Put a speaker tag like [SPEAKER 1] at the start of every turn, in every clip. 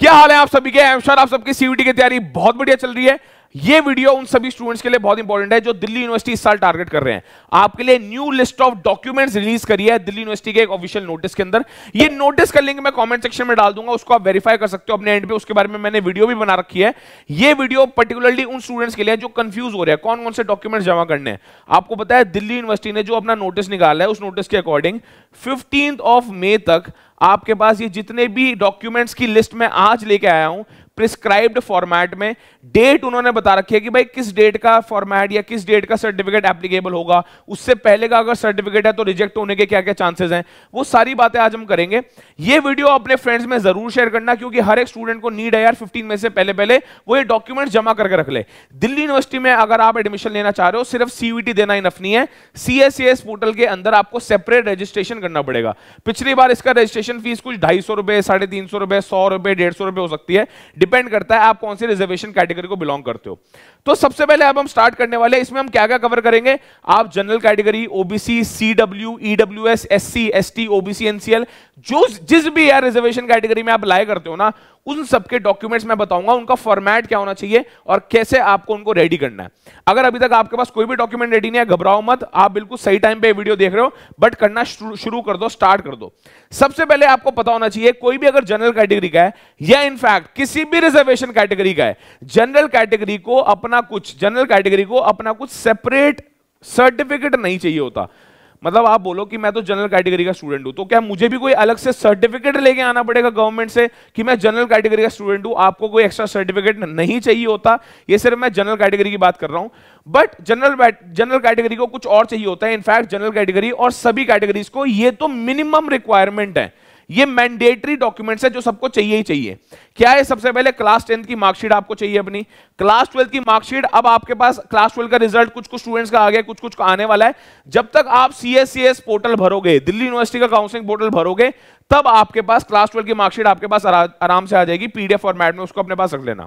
[SPEAKER 1] क्या हाल है आप सभी के आई आप सबकी सीयूटी की तैयारी बहुत बढ़िया चल रही है ये वीडियो उन सभी स्टूडेंट्स के लिए बहुत इंपॉर्टेंट है जो दिल्ली यूनिवर्सिटी इस साल टारगेट कर रहे हैं आपके लिए new list of documents release करी है दिल्ली यूनिवर्सिटी के एक ऑफिशियल नोटिस के अंदर ये नोटिस का लिंक मैं कमेंट सेक्शन में डाल दूंगा उसको आप वेरीफाई कर सकते हो अपने एंड पे उसके बारे में मैंने वीडियो भी बना रखी है ये वीडियो पर्टिकुलरली उन स्टूडेंट्स के लिए जो कंफ्यूज हो रहे हैं कौन कौन से डॉक्यूमेंट्स जमा करने हैं आपको पता है दिल्ली यूनिवर्सिटी ने जो अपना नोटिस निकाला है उस नोटिस के अकॉर्डिंग फिफ्टीन ऑफ मे तक आपके पास ये जितने भी डॉक्यूमेंट्स की लिस्ट में आज लेके आया हूं प्रिस्क्राइब्ड फॉर्मेट में डेट उन्होंने बता रखी है कि भाई किस डेट का फॉर्मेट या किस डेट का सर्टिफिकेट एप्लीकेबल होगा उससे पहले का अगर सर्टिफिकेट है तो रिजेक्ट होने के क्या क्या चांसेस हैं वो सारी बातें आज हम करेंगे ये वीडियो अपने फ्रेंड्स में जरूर शेयर करना क्योंकि हर एक स्टूडेंट को नीड है यार फिफ्टीन में से पहले पहले वो ये डॉक्यूमेंट जमा करके रख ले दिल्ली यूनिवर्सिटी में अगर आप एडमिशन लेना चाह रहे हो सिर्फ सीवीटी e देना ही नफनी है सीएसएस पोर्टल e के अंदर आपको सेपरेट रजिस्ट्रेशन करना पड़ेगा पिछली बार इसका रजिस्ट्रेशन रिजर्वेशन फीस कुछ ढाई सौ रुपए साढ़े तीन सौ रुपए सौ रुपए डेढ़ सौ रुपए हो सकती है डिपेंड करता है आप कौन सी रिजर्वेशन कैटेगरी को बिलोंग करते हो तो सबसे पहले अब हम स्टार्ट करने वाले हैं इसमें हम क्या क्या कवर करेंगे आप general category OBC C W E W S S C S T OBC NCL जो जिस भी यार रिजर्वेशन कैटेगरी में आप लाए करते हो ना उन सबके डॉक्यूमेंट्स मैं बताऊंगा उनका फॉर्मेट क्या होना चाहिए और कैसे आपको उनको रेडी करना है अगर अभी तक आपके पास कोई भी डॉक्यूमेंट रेडी नहीं है घबराओ मत आप बिल्कुल सही टाइम पे वीडियो देख रहे हो बट करना शुरू कर दो स्टार्ट कर दो सबसे पहले आपको पता होना चाहिए कोई भी अगर जनरल कैटेगरी का है या इनफैक्ट किसी भी रिजर्वेशन कैटेगरी का है जनरल कैटेगरी को अपना कुछ जनरल कैटेगरी को अपना कुछ सेपरेट सर्टिफिकेट नहीं चाहिए होता मतलब आप बोलो कि मैं तो जनरल कैटेगरी का स्टूडेंट हूं तो क्या मुझे भी कोई अलग से सर्टिफिकेट लेके आना पड़ेगा गवर्नमेंट से कि मैं जनरल कैटेगरी का स्टूडेंट हूँ आपको कोई एक्स्ट्रा सर्टिफिकेट नहीं चाहिए होता ये सिर्फ मैं जनरल कैटेगरी की बात कर रहा हूं बट जनरल जनरल कैटेगरी को कुछ और चाहिए होता है इनफैक्ट जनरल कैटेगरी और सभी कैटेगरीज को ये तो मिनिमम रिक्वायरमेंट है ये मैंडेटरी डॉक्यूमेंट्स है जो सबको चाहिए ही चाहिए क्या है सबसे पहले क्लास टेंथ की मार्कशीट आपको चाहिए अपनी क्लास ट्वेल्थ की मार्कशीट अब आपके पास क्लास ट्वेल्थ का रिजल्ट कुछ कुछ स्टूडेंट्स का आ गया कुछ कुछ का आने वाला है जब तक आप सी पोर्टल भरोगे दिल्ली यूनिवर्सिटी का काउंसिलिंग पोर्टल भरोगे तब आपके पास क्लास ट्वेल्व की मार्कशीट आपके पास आराम से आ जाएगी पीडीएफ फॉर्मेट में उसको अपने पास रख लेना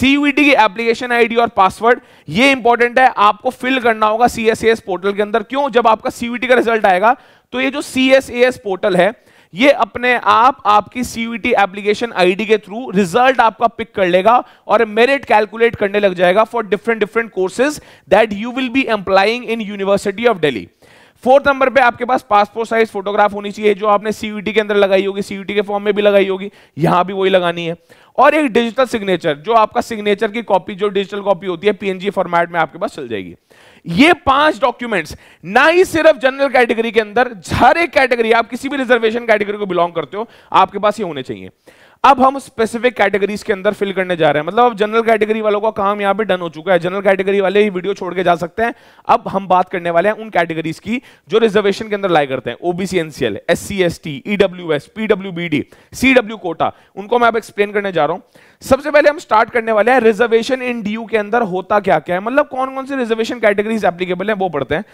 [SPEAKER 1] सीयूईटी e की एप्लीकेशन आईडी और पासवर्ड ये इंपॉर्टेंट है आपको फिल करना होगा सीएसएस पोर्टल के अंदर क्यों जब आपका सीयूटी e का रिजल्ट आएगा तो ये जो सीएसएस पोर्टल है ये अपने आप आपकी सीवीटी एप्लीकेशन आईडी के थ्रू रिजल्ट आपका पिक कर लेगा और मेरिट कैलकुलेट करने लग जाएगा for different different courses that you will be employing in university of Delhi fourth number पे आपके पास पासपोर्ट साइज फोटोग्राफ होनी चाहिए जो आपने सीवीटी के अंदर लगाई होगी सीयूटी के फॉर्म में भी लगाई होगी यहां भी वही लगानी है और एक डिजिटल सिग्नेचर जो आपका सिग्नेचर की कॉपी जो डिजिटल कॉपी होती है पीएनजी फॉर्मेट में आपके पास चल जाएगी ये पांच डॉक्यूमेंट्स ना ही सिर्फ जनरल कैटेगरी के अंदर हर एक कैटेगरी आप किसी भी रिजर्वेशन कैटेगरी को बिलोंग करते हो आपके पास ये होने चाहिए अब हम स्पेसिफिक कैटेगरीज के अंदर फिल करने जा रहे हैं मतलब अब जनरल कैटेगरी वालों का काम यहां पे डन हो चुका है जनरल कैटेगरी वाले ही वीडियो छोड़ के जा सकते हैं अब हम बात करने वाले हैं उन कैटेगरीज की जो रिजर्वेशन के अंदर लाए करते हैं OBC NCL S C S T E W S P W B D C W quota उनको मैं अब एक्सप्लेन करने जा रहा हूं सबसे पहले हम स्टार्ट करने वाले हैं रिजर्वेशन इन डी के अंदर होता क्या क्या है मतलब कौन कौन से रिजर्वेशन कैटेगरीज एप्लीकेबल है वो पढ़ते हैं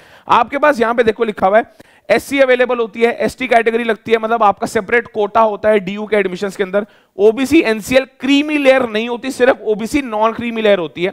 [SPEAKER 1] आपके पास यहां पे देखो लिखा हुआ है सी अवेलेबल होती है टी कैटेगरी लगती है मतलब आपका सेपरेट कोटा होता है यू के एडमिशन के अंदर ओबीसी एनसीएल क्रीमी लेयर नहीं होती सिर्फ ओबीसी नॉन क्रीमी लेयर होती है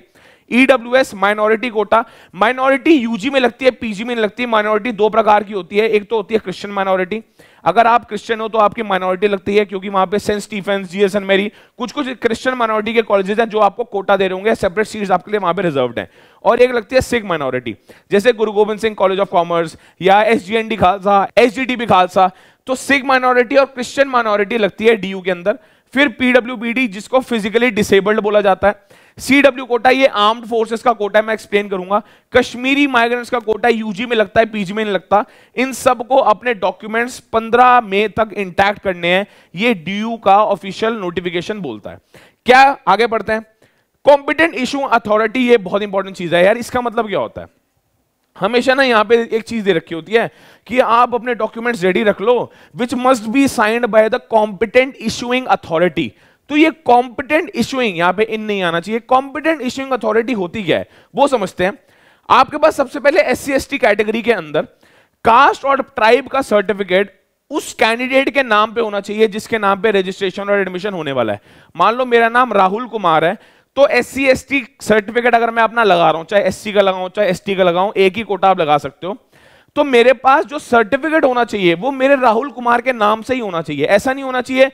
[SPEAKER 1] S minority quota minority UG में लगती है पीजी में लगती है माइनॉरिटी दो प्रकार की होती है एक तो होती है क्रिश्चियन माइनॉरिटी अगर आप क्रिश्चियन हो तो आपकी माइनॉरिटी लगती है क्योंकि वहां पे सेंट स्टीफेंस जीएस एन मेरी कुछ कुछ क्रिश्चियन माइनॉरिटी के कॉलेजेस हैं जो आपको कोटा दे रहे होंगे सेपरेट सीट्स आपके लिए वहां पे रिजर्व हैं और एक लगती है सिख माइनॉरिटी जैसे Guru Gobind Singh college of commerce या एस खालसा एस खालसा तो सिख माइनॉरिटी और क्रिश्चियन माइनॉरिटी लगती है डी के अंदर फिर पीडब्ल्यू जिसको फिजिकली डिसेबल्ड बोला जाता है सीडब्ल्यू कोटा ये आर्म्ड फोर्सेस का कोटा है मैं एक्सप्लेन करूंगा कश्मीरी माइग्रेंट्स का कोटा यूजी में लगता है पीजी में नहीं लगता इन सबको अपने डॉक्यूमेंट्स 15 मई तक इंटैक्ट करने हैं ये डीयू का ऑफिशियल नोटिफिकेशन बोलता है क्या आगे बढ़ते हैं कॉम्पिटेंट इशू अथॉरिटी ये बहुत इंपॉर्टेंट चीज है यार इसका मतलब क्या होता है हमेशा ना यहाँ पे एक चीज दे रखी होती है कि आप अपने डॉक्यूमेंट्स रेडी रख लो which must be signed by the competent issuing authority तो ये कॉम्पिटेंट इशूइंग यहाँ पे इन नहीं आना चाहिए कॉम्पिटेंट इशूइंग अथॉरिटी होती क्या है वो समझते हैं आपके पास सबसे पहले एस सी कैटेगरी के अंदर कास्ट और ट्राइब का सर्टिफिकेट उस कैंडिडेट के नाम पे होना चाहिए जिसके नाम पे रजिस्ट्रेशन और एडमिशन होने वाला है मान लो मेरा नाम राहुल कुमार है तो S C S T certificate अगर मैं अपना लगा रहा हूं चाहे एस का लगाऊं चाहे एस का लगाऊं एक ही कोटा आप लगा सकते हो तो मेरे पास जो सर्टिफिकेट होना चाहिए वो मेरे राहुल कुमार के नाम से ही होना चाहिए ऐसा नहीं होना चाहिए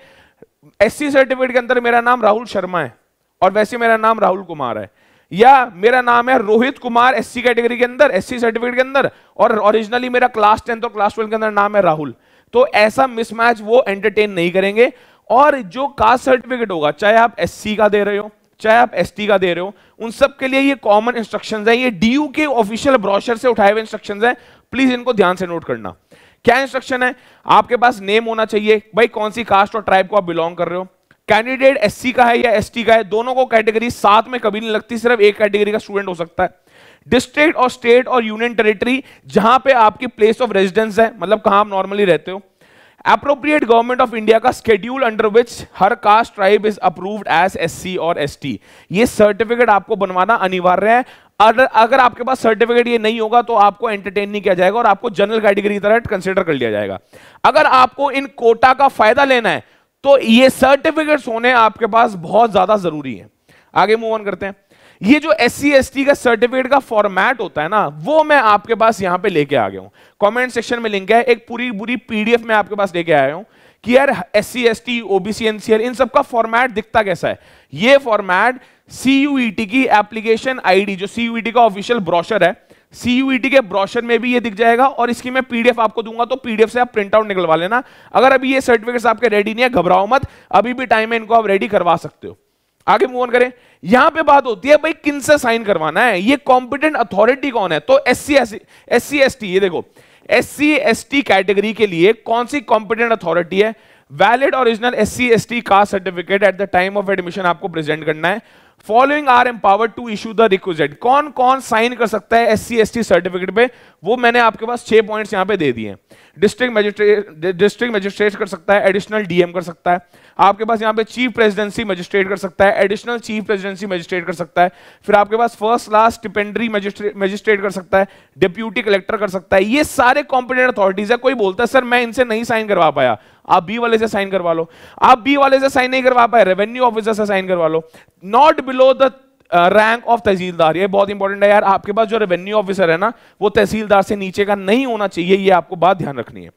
[SPEAKER 1] एस सर्टिफिकेट के अंदर मेरा नाम राहुल शर्मा है और वैसे मेरा नाम राहुल कुमार है या मेरा नाम है रोहित कुमार एससी कैटेगरी के अंदर एससी सर्टिफिकेट के अंदर और ओरिजिनली मेरा क्लास टेंथ और क्लास ट्वेल्व के अंदर नाम है राहुल तो ऐसा मिसमैच वो एंटरटेन नहीं करेंगे और जो कास्ट सर्टिफिकेट होगा चाहे आप एससी का दे रहे हो चाहे आप एस का दे रहे हो उन सब के लिए ये कॉमन इंस्ट्रक्शन है ये डी के ऑफिशियल ब्रॉशर से उठाए हुए इंस्ट्रक्शन है प्लीज इनको ध्यान से नोट करना क्या इंस्ट्रक्शन है आपके पास नेम होना चाहिए भाई कौन सी कास्ट और ट्राइब को आप बिलोंग कर रहे हो कैंडिडेट एस का है या एस का है दोनों को कैटेगरी साथ में कभी नहीं लगती सिर्फ एक कैटेगरी का स्टूडेंट हो सकता है डिस्ट्रिक्ट और स्टेट और यूनियन टेरिटरी जहां पे आपकी प्लेस ऑफ रेजिडेंस है मतलब कहां आप नॉर्मली रहते हो appropriate government of india ka schedule under which her caste tribe is S C और एस टी ये सर्टिफिकेट आपको बनवाना अनिवार्य है अगर अगर आपके पास सर्टिफिकेट ये नहीं होगा तो आपको एंटरटेन नहीं किया जाएगा और आपको जनरल कैटेगरी की तरह कंसिडर कर लिया जाएगा अगर आपको इन कोटा का फायदा लेना है तो ये सर्टिफिकेट्स होने आपके पास बहुत ज्यादा जरूरी है आगे मूव ऑन करते हैं ये जो एस सी का सर्टिफिकेट का फॉर्मेट होता है ना वो मैं आपके पास यहां पे लेके आ गया हूं कमेंट सेक्शन में लिंक है एक पूरी पूरी पीडीएफ में आपके पास लेके आया हूं कि यार S C S T OBC NCL इन सबका फॉर्मेट दिखता कैसा है ये फॉर्मेट सीयूईटी e की एप्लीकेशन आईडी जो सीयूईटी e का ऑफिशियल ब्रॉशर है सीयूईटी e के ब्रॉशर में भी ये दिख जाएगा और इसकी मैं पीडीएफ आपको दूंगा तो पीडीएफ से आप प्रिंट आउट निकलवा लेना अगर अभी ये सर्टिफिकेट्स आपके रेडी नहीं है घबराओ मत अभी भी टाइम है इनको आप रेडी करवा सकते हो आगे मूव ऑन करें यहां पे बात होती है भाई किन से साइन करवाना है ये कॉम्पिटेंट अथॉरिटी कौन है तो S C S C S T ये देखो S C S T category के लिए कौन सी कॉम्पिटेंट अथॉरिटी है valid original S C S T का certificate at the time of admission आपको प्रेजेंट करना है following are empowered to issue the request कौन कौन साइन कर सकता है एस सी सर्टिफिकेट पे वो मैंने आपके पास छह पॉइंट्स यहां पे दे दिए डिस्ट्रिक्ट मजिस्ट्रेट डिस्ट्रिक्ट मजिस्ट्रेट कर सकता है एडिशनल डीएम कर सकता है आपके पास यहाँ पे चीफ प्रेसिडेंसी मजिस्ट्रेट कर सकता है एडिशनल चीफ प्रेसिडेंसी मजिस्ट्रेट कर सकता है फिर आपके पास फर्स्ट लास्ट डिपेंडरी मजिस्ट्रेट कर सकता है डिप्यूटी कलेक्टर कर सकता है ये सारे कॉम्पिटेंट अथॉरिटीज है कोई बोलता है सर मैं इनसे नहीं साइन करवा पाया आप बी वाले से साइन करवा लो आप बी वाले से साइन नहीं करवा पाए रेवेन्यू ऑफिसर से साइन करवा लो not below the rank of tehsildar ये बहुत इंपॉर्टेंट है यार आपके पास जो रेवेन्यू ऑफिसर है ना वो तहसीलदार से नीचे का नहीं होना चाहिए ये आपको बात ध्यान रखनी है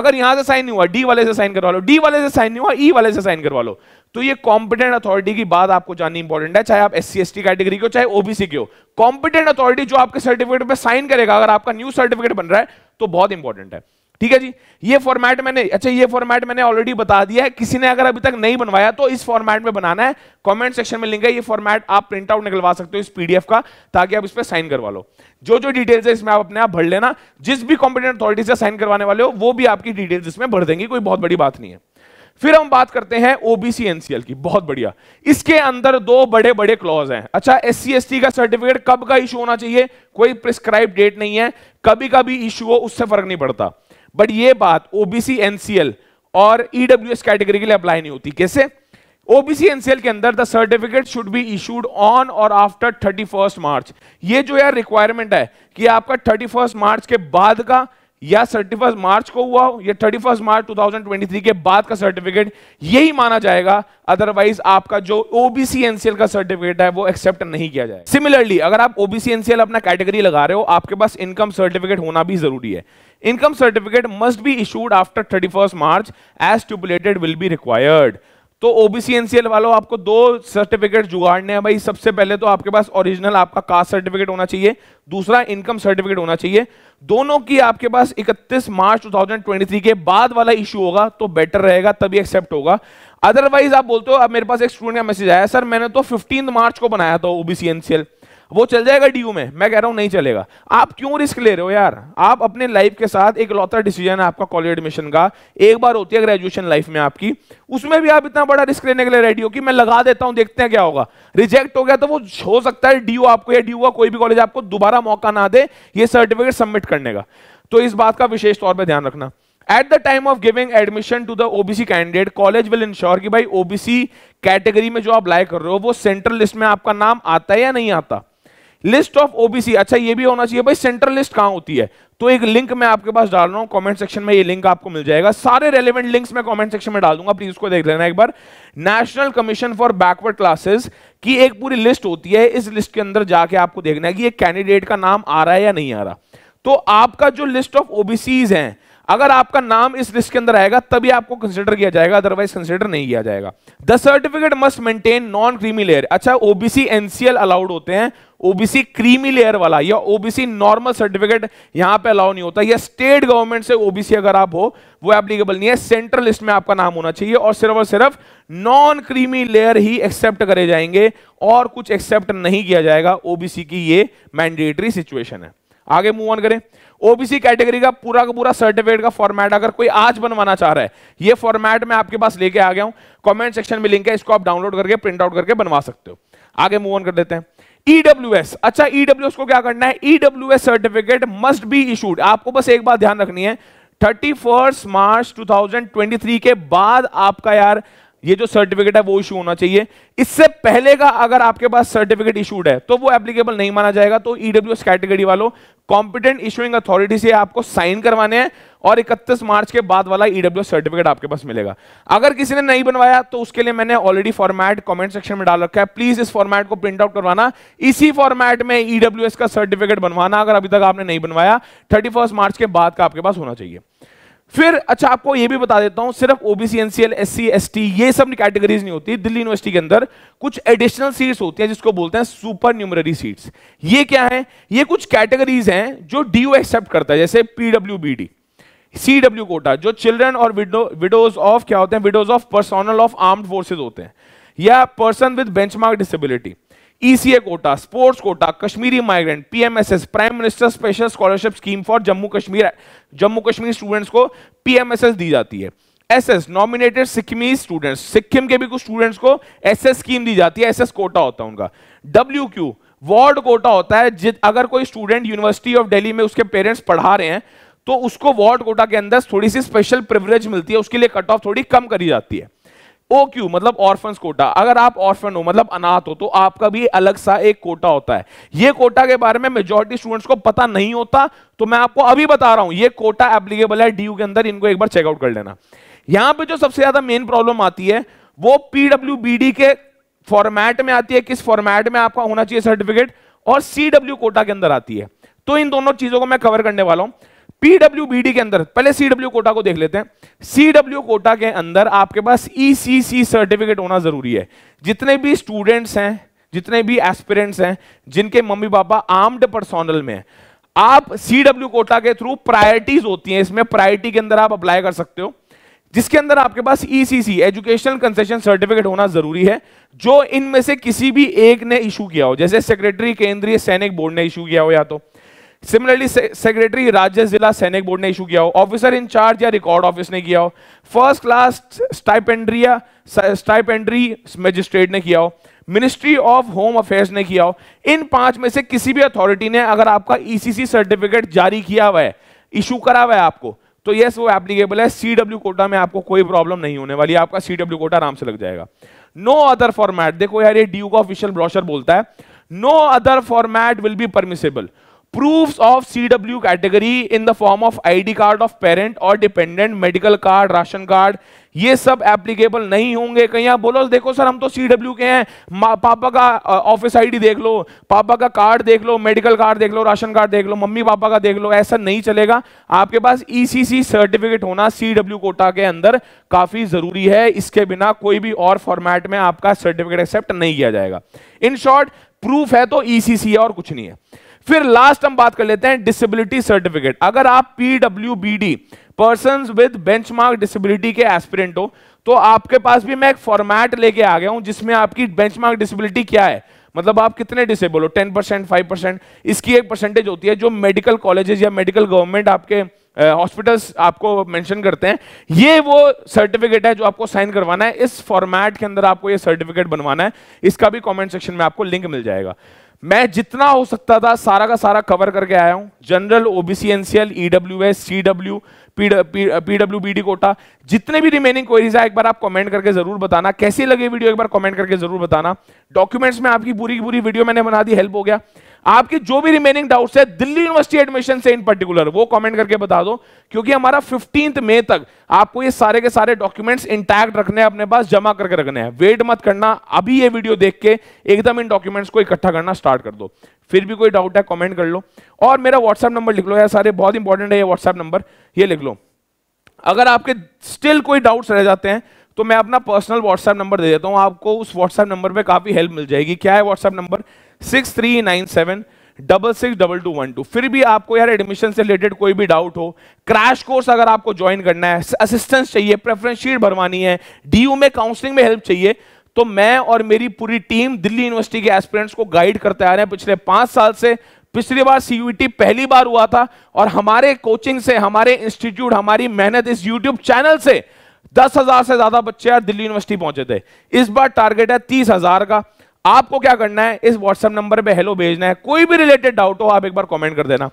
[SPEAKER 1] अगर यहां से साइन नहीं हुआ डी वाले से साइन करवा लो डी वाले से साइन नहीं हुआ ई e वाले से साइन करवा लो तो ये कॉम्पिटेंट अथॉरिटी की बात आपको जाननी इंपॉर्टेंट है चाहे आप एस सी कैटेगरी के हो चाहे ओबीसी के हो कॉम्पिटेंट अथॉरिटी जो आपके सर्टिफिकेट पर साइन करेगा अगर आपका न्यू सर्टिफिकेट बन रहा है तो बहुत इंपॉर्टेंट है ठीक है जी ये फॉर्मेट मैंने अच्छा ये फॉर्मेट मैंने ऑलरेडी बता दिया है किसी ने अगर अभी तक नहीं बनवाया तो इस फॉर्मेट में बनाना है कमेंट सेक्शन में लिंक है ये फॉर्मेट आप प्रिंट आउट निकलवा सकते हो इस पीडीएफ का ताकि आप इस पर साइन करवा लो जो जो डिटेल्स है इसमें आप अपने आप भर लेना जिस भी कॉम्पिटेंट अथॉरिटी से साइन करवाने वाले हो वो भी आपकी डिटेल्स इसमें भर देंगे कोई बहुत बड़ी बात नहीं है फिर हम बात करते हैं ओबीसी एनसीएल की बहुत बढ़िया इसके अंदर दो बड़े बड़े क्लॉज हैं अच्छा एस सी का सर्टिफिकेट कब का इशू होना चाहिए कोई प्रिस्क्राइब डेट नहीं है कभी का भी इशू हो उससे फर्क नहीं पड़ता बट ये बात ओबीसी एनसीएल और ईडब्ल्यूएस e कैटेगरी के लिए अप्लाई नहीं होती कैसे ओबीसी एनसीएल के अंदर the certificate should be issued on और आफ्टर थर्टी फर्स्ट मार्च ये जो यार रिक्वायरमेंट है कि आपका थर्टी फर्स्ट मार्च के बाद का या थर्टी फर्स्ट मार्च को हुआ हो या थर्टी फर्स्ट मार्च 2023 के बाद का सर्टिफिकेट यही माना जाएगा अदरवाइज आपका जो ओबीसी एनसीएल का सर्टिफिकेट है वो एक्सेप्ट नहीं किया जाएगा सिमिलरली अगर आप ओबीसी एनसीएल अपना कैटेगरी लगा रहे हो आपके पास इनकम सर्टिफिकेट होना भी जरूरी है income certificate must be issued after 31st March as stipulated will be required. तो ओबीसी एनसीएल वालों आपको दो सर्टिफिकेट जुगाड़ने हैं भाई सबसे पहले तो आपके पास ओरिजिनल आपका कास्ट सर्टिफिकेट होना चाहिए दूसरा इनकम सर्टिफिकेट होना चाहिए दोनों की आपके पास 31 मार्च 2023 के बाद वाला इशू होगा तो बेटर रहेगा तभी एक्सेप्ट होगा अदरवाइज आप बोलते हो अब मेरे पास एक स्टूडेंट का मैसेज आया सर मैंने तो फिफ्टीन मार्च को बनाया था ओबीसी एनसीएल वो चल जाएगा डी में मैं कह रहा हूं नहीं चलेगा आप क्यों रिस्क ले रहे हो यार आप अपने लाइफ के साथ एक लौता डिसीजन है आपका कॉलेज एडमिशन का एक बार होती है ग्रेजुएशन लाइफ में आपकी उसमें भी आप इतना बड़ा रिस्क लेने के लिए रेडी हो कि मैं लगा देता हूं देखते हैं क्या होगा रिजेक्ट हो गया तो वो हो सकता है डी आपको या डी का कोई भी कॉलेज आपको दोबारा मौका ना दे ये सर्टिफिकेट सबमिट करने का तो इस बात का विशेष तौर पर ध्यान रखना at the time of giving admission to the OBC candidate college will ensure कि भाई ओबीसी कैटेगरी में जो आप लाइक कर रहे हो वो सेंट्रल लिस्ट में आपका नाम आता है या नहीं आता लिस्ट ऑफ ओबीसी अच्छा ये भी होना चाहिए भाई सेंट्रल लिस्ट कहां होती है तो एक लिंक मैं आपके पास डाल रहा हूं कमेंट सेक्शन में ये लिंक आपको मिल जाएगा सारे रेलेवेंट लिंक्स मैं कमेंट सेक्शन में डाल दूंगा प्लीज उसको देख लेना एक बार national commission for backward classes की एक पूरी लिस्ट होती है इस लिस्ट के अंदर जाके आपको देखना है कि ये कैंडिडेट का नाम आ रहा है या नहीं आ रहा तो आपका जो लिस्ट ऑफ ओबीसीज हैं अगर आपका नाम इस लिस्ट के अंदर आएगा तभी आपको कंसिडर किया जाएगा अदरवाइज कंसिडर नहीं किया जाएगा the certificate must maintain non creamy layer अच्छा ओबीसी एनसीएल अलाउड होते हैं ओबीसी क्रीमी लेयर वाला या ओबीसी नॉर्मल सर्टिफिकेट यहां पे अलाउ नहीं होता या स्टेट गवर्नमेंट से ओबीसी अगर आप हो वो एप्लीकेबल नहीं है सेंट्रल लिस्ट में आपका नाम होना चाहिए और सिर्फ और सिर्फ नॉन क्रीमी लेयर ही एक्सेप्ट करे जाएंगे और कुछ एक्सेप्ट नहीं किया जाएगा ओबीसी की ये मैंडेटरी सिचुएशन है आगे मूव ऑन करें ओबीसी कैटेगरी का पूरा का पूरा सर्टिफिकेट का फॉर्मेट अगर कोई आज बनवाना चाह रहा है ये फॉर्मेट मैं आपके पास लेके आ गया हूं कमेंट सेक्शन में लिंक है इसको आप डाउनलोड करके प्रिंट आउट करके बनवा सकते हो आगे मूव ऑन कर देते हैं EWS अच्छा EWS को क्या करना है EWS certificate must be issued आपको बस एक बात ध्यान रखनी है थर्टी मार्च 2023 के बाद आपका यार ये जो सर्टिफिकेट है वो इशू होना चाहिए इससे पहले का अगर आपके पास सर्टिफिकेट इशूड है तो वो एप्लीकेबल नहीं माना जाएगा तो ईडब्ल्यू e कैटेगरी वालों कॉम्पिटेंट इशूंग अथॉरिटी से आपको साइन करवाने हैं और 31 मार्च के बाद वाला ईडब्ल्यू e सर्टिफिकेट आपके पास मिलेगा अगर किसी ने नहीं बनवाया तो उसके लिए मैंने ऑलरेडी फॉर्मेट कमेंट सेक्शन में डाल रखा है प्लीज इस फॉर्मेट को प्रिंट आउट करवाना इसी फॉर्मेट में ईडब्ल्यू e का सर्टिफिकेट बनवाना अगर अभी तक आपने नहीं बनवाया थर्टी मार्च के बाद का आपके पास होना चाहिए फिर अच्छा आपको ये भी बता देता हूं सिर्फ ओबीसी एनसीएल एस टी ये सब कैटेगरीज नहीं होती दिल्ली यूनिवर्सिटी के अंदर कुछ एडिशनल सीट्स होती हैं जिसको बोलते हैं सुपर न्यूमररी सीट्स ये क्या है ये कुछ कैटेगरीज हैं जो डी एक्सेप्ट करता है जैसे पीडब्ल्यू सी सीडब्ल्यू कोटा जो चिल्ड्रन और विडोज ऑफ क्या होते हैं widows of personal of armed forces होते हैं या person with benchmark disability ECA quota sports quota Kashmiri migrant PMSS prime minister special scholarship scheme for Jammu Kashmir Jammu Kashmir students को पीएमएसएस दी जाती है SS nominated Sikkimi students Sikkim के भी कुछ स्टूडेंट्स को एसएस स्कीम दी जाती है एसएस कोटा होता है उनका डब्ल्यू क्यू वार्ड कोटा होता है जित अगर कोई स्टूडेंट यूनिवर्सिटी ऑफ दिल्ली में उसके पेरेंट्स पढ़ा रहे हैं तो उसको वार्ड कोटा के अंदर थोड़ी सी स्पेशल प्रिवरेज मिलती है उसके लिए कट ऑफ थोड़ी कम करी जाती है ओ क्यू मतलब ऑर्फन कोटा अगर आप ऑर्फन हो मतलब अनाथ हो तो आपका भी अलग सा एक कोटा होता है ये कोटा के बारे में मेजोरिटी स्टूडेंट्स को पता नहीं होता तो मैं आपको अभी बता रहा हूं ये कोटा एप्लीकेबल है डी के अंदर इनको एक बार चेकआउट कर लेना यहां पे जो सबसे ज्यादा मेन प्रॉब्लम आती है वो पीडब्ल्यू के फॉर्मेट में आती है किस फॉर्मेट में आपका होना चाहिए सर्टिफिकेट और सीडब्ल्यू कोटा के अंदर आती है तो इन दोनों चीजों को मैं कवर करने वाला हूं डी के अंदर पहले सीडब्ल्यू कोटा को देख लेते हैं सीडब्ल्यू कोटा के अंदर आपके पास ईसीसी e सर्टिफिकेट होना जरूरी है जितने भी स्टूडेंट्स हैं जितने भी एस्पिरेंट्स हैं जिनके मम्मी पापा आर्म्ड पर्सोनल में हैं आप सीडब्ल्यू कोटा के थ्रू प्रायोरिटीज होती हैं इसमें प्रायोरिटी के अंदर आप अप्लाई कर सकते हो जिसके अंदर आपके पास ईसीसी एजुकेशनल कंसेशन सर्टिफिकेट होना जरूरी है जो इनमें से किसी भी एक ने इशू किया हो जैसे सेक्रेटरी केंद्रीय सैनिक बोर्ड ने इशू किया हो या तो सिमिलरली सेक्रेटरी राज्य जिला सैनिक बोर्ड ने इशू किया हो ऑफिसर इंचार्ज या रिकॉर्ड ऑफिस ने किया हो first class stipendiary stipendiary magistrate ने किया हो मिनिस्ट्री ऑफ होम अफेयर्स ने किया हो इन पांच में से किसी भी अथॉरिटी ने अगर आपका ईसीसी e सर्टिफिकेट जारी किया हुआ है इशू करा हुआ है आपको तो यस वो एप्लीकेबल है सीडब्ल्यू कोटा में आपको कोई प्रॉब्लम नहीं होने वाली आपका सीडब्ल्यू कोटा आराम से लग जाएगा नो अदर फॉर्मेट देखो यार ये ड्यू का ऑफिशियल ब्रोशर बोलता है no other format will be permissible proofs of CW category in the form of ID card of parent और dependent medical card ration card ये सब एप्लीकेबल नहीं होंगे कहीं आप बोलो देखो सर हम तो सी डब्ल्यू के हैं पापा का ऑफिस आईडी देख लो पापा का कार्ड देख लो मेडिकल कार्ड देख लो राशन कार्ड देख लो मम्मी पापा का देख लो ऐसा नहीं चलेगा आपके पास ईसीसी e सर्टिफिकेट होना सी डब्ल्यू कोटा के अंदर काफी जरूरी है इसके बिना कोई भी और फॉर्मेट में आपका सर्टिफिकेट एक्सेप्ट नहीं किया जाएगा इन शॉर्ट प्रूफ है तो ईसीसी e और कुछ नहीं है फिर लास्ट हम बात कर लेते हैं डिसेबिलिटी सर्टिफिकेट अगर आप P W B D person with mark disability के एस्पिरेंट हो तो आपके पास भी मैं एक फॉर्मेट लेके आ गया हूं जिसमें आपकी मार्क डिसबिलिटी क्या है मतलब आप कितने डिसेबल हो टेन परसेंट फाइव परसेंट इसकी एक परसेंटेज होती है जो मेडिकल कॉलेजेस या मेडिकल गवर्नमेंट आपके हॉस्पिटल्स आपको मेंशन करते हैं ये वो सर्टिफिकेट है जो आपको साइन करवाना है इस फॉर्मेट के अंदर आपको ये सर्टिफिकेट बनवाना है इसका भी कमेंट सेक्शन में आपको लिंक मिल जाएगा मैं जितना हो सकता था सारा का सारा कवर करके आया हूं general OBC NCL EWS C W PW B PWBD quota जितने भी रिमेनिंग क्वेरीज है एक बार आप कमेंट करके जरूर बताना कैसी लगे वीडियो एक बार कमेंट करके जरूर बताना डॉक्यूमेंट्स में आपकी पूरी की पूरी वीडियो मैंने बना दी हेल्प हो गया आपकी जो भी रिमेनिंग डाउट्स है दिल्ली यूनिवर्सिटी एडमिशन से इन पर्टिकुलर वो कमेंट करके बता दो क्योंकि हमारा फिफ्टीन मई तक आपको ये सारे के सारे डॉक्यूमेंट्स इंटैक्ट रखने हैं अपने पास जमा करके रखने हैं वेट मत करना अभी ये वीडियो देख के एकदम इन डॉक्यूमेंट्स को इकट्ठा करना स्टार्ट कर दो फिर भी कोई डाउट है कॉमेंट कर लो और मेरा व्हाट्सएप नंबर लिख लो यार सारे बहुत इंपॉर्टेंट है ये व्हाट्सएप नंबर ये लिख लो अगर आपके स्टिल कोई डाउट्स रह जाते हैं तो मैं अपना पर्सनल व्हाट्सएप नंबर दे देता हूँ आपको उस व्हाट्सएप नंबर पे काफ़ी हेल्प मिल जाएगी क्या है WhatsApp number six three nine seven double six double two one two फिर भी आपको यार एडमिशन से रिलेटेड कोई भी डाउट हो क्रैश कोर्स अगर आपको ज्वाइन करना है असिस्टेंस चाहिए प्रेफरेंस शीट भरवानी है डी में काउंसलिंग में हेल्प चाहिए तो मैं और मेरी पूरी टीम दिल्ली यूनिवर्सिटी के एस्पिरेंट्स को गाइड करते आ रहे हैं पिछले पांच साल से पिछली बार सीयूटी पहली बार हुआ था और हमारे कोचिंग से हमारे इंस्टीट्यूट हमारी मेहनत इस यूट्यूब चैनल से दस हजार से ज्यादा बच्चे यार दिल्ली यूनिवर्सिटी पहुंचे थे इस बार टारगेट है तीस हजार का आपको क्या करना है इस व्हाट्सएप नंबर पे हेलो भेजना है कोई भी रिलेटेड डाउट हो आप एक बार कमेंट कर देना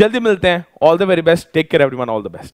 [SPEAKER 1] जल्दी मिलते हैं all the very best take care everyone all the best